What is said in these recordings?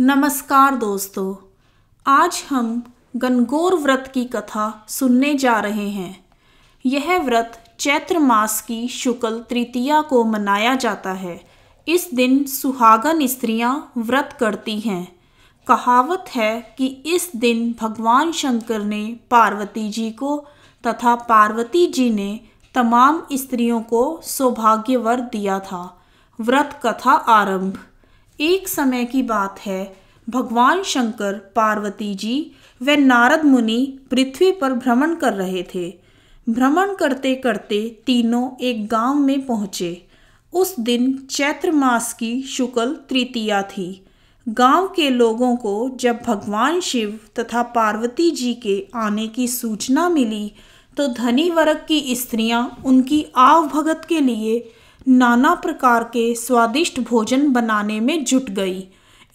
नमस्कार दोस्तों आज हम गणगौर व्रत की कथा सुनने जा रहे हैं यह व्रत चैत्र मास की शुक्ल तृतीया को मनाया जाता है इस दिन सुहागन स्त्रियां व्रत करती हैं कहावत है कि इस दिन भगवान शंकर ने पार्वती जी को तथा पार्वती जी ने तमाम स्त्रियों को सौभाग्यवर दिया था व्रत कथा आरंभ एक समय की बात है भगवान शंकर पार्वती जी व नारद मुनि पृथ्वी पर भ्रमण कर रहे थे भ्रमण करते करते तीनों एक गांव में पहुँचे उस दिन चैत्र मास की शुक्ल तृतीया थी गांव के लोगों को जब भगवान शिव तथा पार्वती जी के आने की सूचना मिली तो धनी वर्ग की स्त्रियां उनकी आवभगत के लिए नाना प्रकार के स्वादिष्ट भोजन बनाने में जुट गई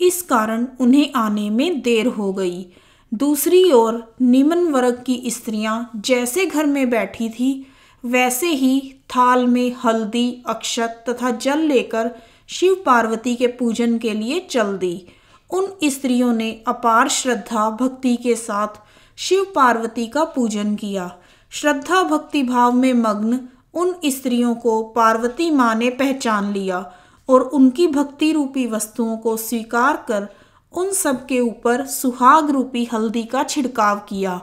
इस कारण उन्हें आने में देर हो गई दूसरी ओर निम्न वर्ग की स्त्रियां जैसे घर में बैठी थी वैसे ही थाल में हल्दी अक्षत तथा जल लेकर शिव पार्वती के पूजन के लिए चल दी उन स्त्रियों ने अपार श्रद्धा भक्ति के साथ शिव पार्वती का पूजन किया श्रद्धा भक्ति भाव में मग्न उन स्त्रियों को पार्वती माँ ने पहचान लिया और उनकी भक्ति रूपी वस्तुओं को स्वीकार कर उन सब के ऊपर सुहाग रूपी हल्दी का छिड़काव किया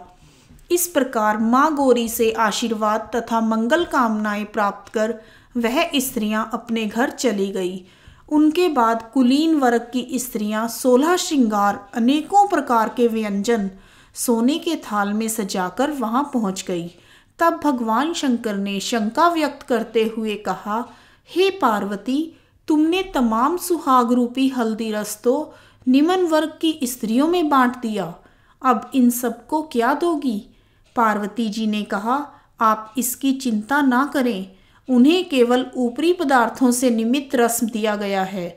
इस प्रकार माँ गौरी से आशीर्वाद तथा मंगल कामनाएं प्राप्त कर वह स्त्रियाँ अपने घर चली गई उनके बाद कुलीन वर्ग की स्त्रियाँ सोलह श्रृंगार अनेकों प्रकार के व्यंजन सोने के थाल में सजाकर वहां पहुंच गई तब भगवान शंकर ने शंका व्यक्त करते हुए कहा हे पार्वती तुमने तमाम सुहाग रूपी हल्दी रस तो निमन वर्ग की स्त्रियों में बांट दिया अब इन सबको क्या दोगी पार्वती जी ने कहा आप इसकी चिंता ना करें उन्हें केवल ऊपरी पदार्थों से निमित्त रस्म दिया गया है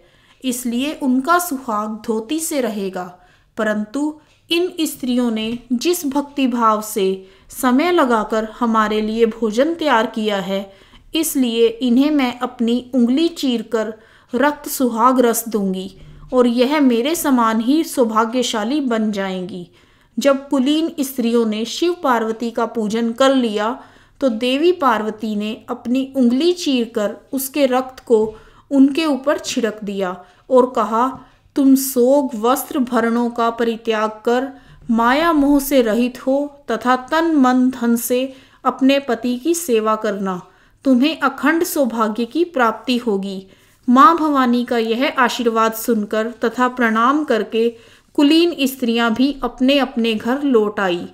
इसलिए उनका सुहाग धोती से रहेगा परंतु इन स्त्रियों ने जिस भक्ति भाव से समय लगाकर हमारे लिए भोजन तैयार किया है इसलिए इन्हें मैं अपनी उंगली चीरकर रक्त सुहाग रस दूंगी और यह मेरे समान ही सौभाग्यशाली बन जाएंगी जब कुलीन स्त्रियों ने शिव पार्वती का पूजन कर लिया तो देवी पार्वती ने अपनी उंगली चीरकर उसके रक्त को उनके ऊपर छिड़क दिया और कहा तुम सोग वस्त्र भरणों का परित्याग कर माया मोह से रहित हो तथा तन मन धन से अपने पति की सेवा करना तुम्हें अखंड सौभाग्य की प्राप्ति होगी माँ भवानी का यह आशीर्वाद सुनकर तथा प्रणाम करके कुलीन स्त्रियां भी अपने अपने घर लौट आई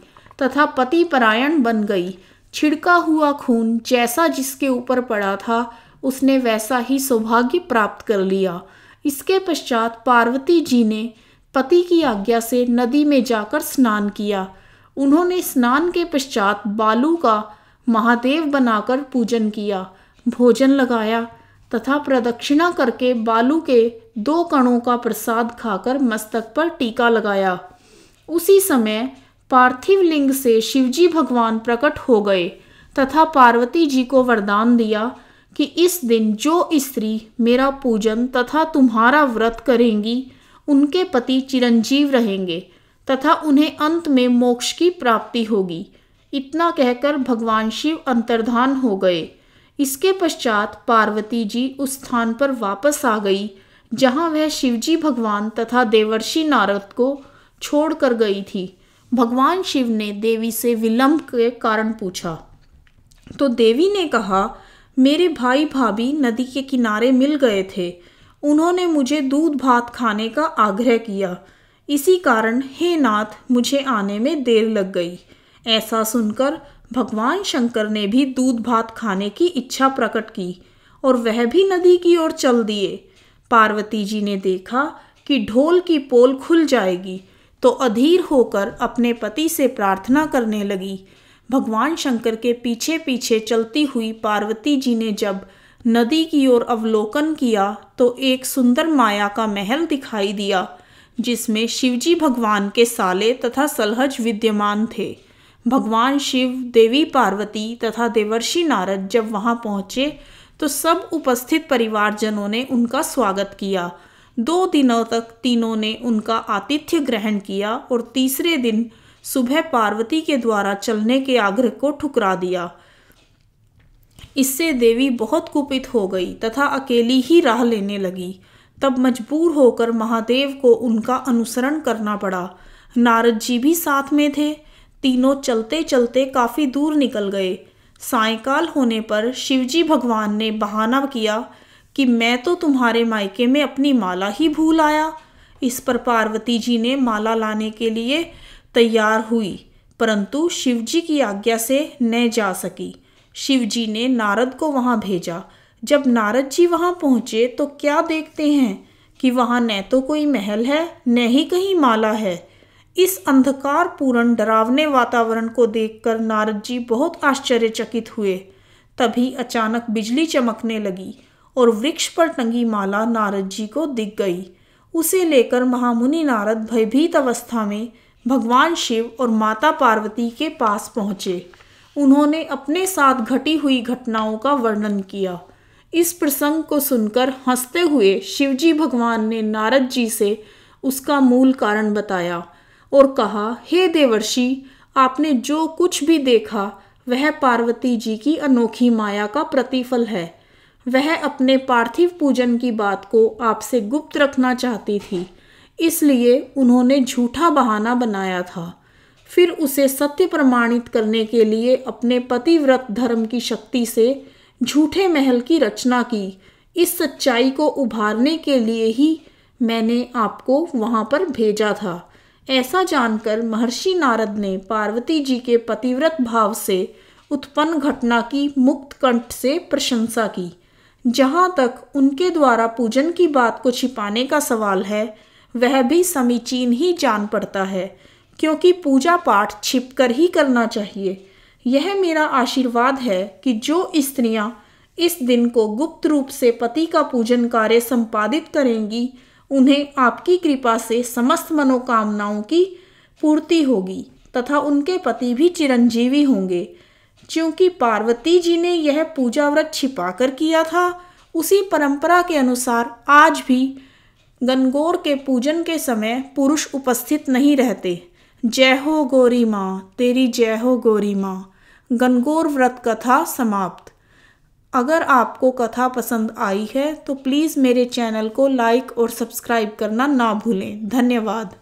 तथा पति परायण बन गई छिड़का हुआ खून जैसा जिसके ऊपर पड़ा था उसने वैसा ही सौभाग्य प्राप्त कर लिया इसके पश्चात पार्वती जी ने पति की आज्ञा से नदी में जाकर स्नान किया उन्होंने स्नान के पश्चात बालू का महादेव बनाकर पूजन किया भोजन लगाया तथा प्रदक्षिणा करके बालू के दो कणों का प्रसाद खाकर मस्तक पर टीका लगाया उसी समय पार्थिव लिंग से शिवजी भगवान प्रकट हो गए तथा पार्वती जी को वरदान दिया कि इस दिन जो स्त्री मेरा पूजन तथा तुम्हारा व्रत करेंगी उनके पति चिरंजीव रहेंगे तथा उन्हें अंत में मोक्ष की प्राप्ति होगी इतना कहकर भगवान शिव अंतर्धान हो गए इसके पश्चात पार्वती जी उस स्थान पर वापस आ गई जहाँ वह शिवजी भगवान तथा देवर्षि नारद को छोड़ कर गई थी भगवान शिव ने देवी से विलंब के कारण पूछा तो देवी ने कहा मेरे भाई भाभी नदी के किनारे मिल गए थे उन्होंने मुझे दूध भात खाने का आग्रह किया इसी कारण हे नाथ मुझे आने में देर लग गई ऐसा सुनकर भगवान शंकर ने भी दूध भात खाने की इच्छा प्रकट की और वह भी नदी की ओर चल दिए पार्वती जी ने देखा कि ढोल की पोल खुल जाएगी तो अधीर होकर अपने पति से प्रार्थना करने लगी भगवान शंकर के पीछे पीछे चलती हुई पार्वती जी ने जब नदी की ओर अवलोकन किया तो एक सुंदर माया का महल दिखाई दिया जिसमें शिवजी भगवान के साले तथा सलहज विद्यमान थे भगवान शिव देवी पार्वती तथा देवर्षि नारद जब वहां पहुंचे तो सब उपस्थित परिवारजनों ने उनका स्वागत किया दो दिनों तक तीनों ने उनका आतिथ्य ग्रहण किया और तीसरे दिन सुबह पार्वती के द्वारा चलने के आग्रह को ठुकरा दिया इससे देवी बहुत कुपित हो गई तथा अकेली ही राह लेने लगी तब मजबूर होकर महादेव को उनका अनुसरण करना पड़ा नारद जी भी साथ में थे तीनों चलते चलते काफ़ी दूर निकल गए सायकाल होने पर शिवजी भगवान ने बहाना किया कि मैं तो तुम्हारे मायके में अपनी माला ही भूल आया इस पर पार्वती जी ने माला लाने के लिए तैयार हुई परंतु शिवजी की आज्ञा से न जा सकी शिव जी ने नारद को वहाँ भेजा जब नारद जी वहाँ पहुँचे तो क्या देखते हैं कि वहाँ न तो कोई महल है न ही कहीं माला है इस अंधकार पूर्ण डरावने वातावरण को देखकर नारद जी बहुत आश्चर्यचकित हुए तभी अचानक बिजली चमकने लगी और वृक्ष पर टंगी माला नारद जी को दिख गई उसे लेकर महामुनि नारद भयभीत अवस्था में भगवान शिव और माता पार्वती के पास पहुँचे उन्होंने अपने साथ घटी हुई घटनाओं का वर्णन किया इस प्रसंग को सुनकर हंसते हुए शिवजी भगवान ने नारद जी से उसका मूल कारण बताया और कहा हे देवर्षि आपने जो कुछ भी देखा वह पार्वती जी की अनोखी माया का प्रतिफल है वह अपने पार्थिव पूजन की बात को आपसे गुप्त रखना चाहती थी इसलिए उन्होंने झूठा बहाना बनाया था फिर उसे सत्य प्रमाणित करने के लिए अपने पतिव्रत धर्म की शक्ति से झूठे महल की रचना की इस सच्चाई को उभारने के लिए ही मैंने आपको वहाँ पर भेजा था ऐसा जानकर महर्षि नारद ने पार्वती जी के पतिव्रत भाव से उत्पन्न घटना की मुक्त कंठ से प्रशंसा की जहाँ तक उनके द्वारा पूजन की बात को छिपाने का सवाल है वह भी समीचीन ही जान पड़ता है क्योंकि पूजा पाठ छिप कर ही करना चाहिए यह मेरा आशीर्वाद है कि जो स्त्रियां इस दिन को गुप्त रूप से पति का पूजन कार्य संपादित करेंगी उन्हें आपकी कृपा से समस्त मनोकामनाओं की पूर्ति होगी तथा उनके पति भी चिरंजीवी होंगे क्योंकि पार्वती जी ने यह पूजा व्रत छिपा कर किया था उसी परंपरा के अनुसार आज भी गनगौर के पूजन के समय पुरुष उपस्थित नहीं रहते जय हो गौरी माँ तेरी जय हो गौरी माँ गनगोर व्रत कथा समाप्त अगर आपको कथा पसंद आई है तो प्लीज़ मेरे चैनल को लाइक और सब्सक्राइब करना ना भूलें धन्यवाद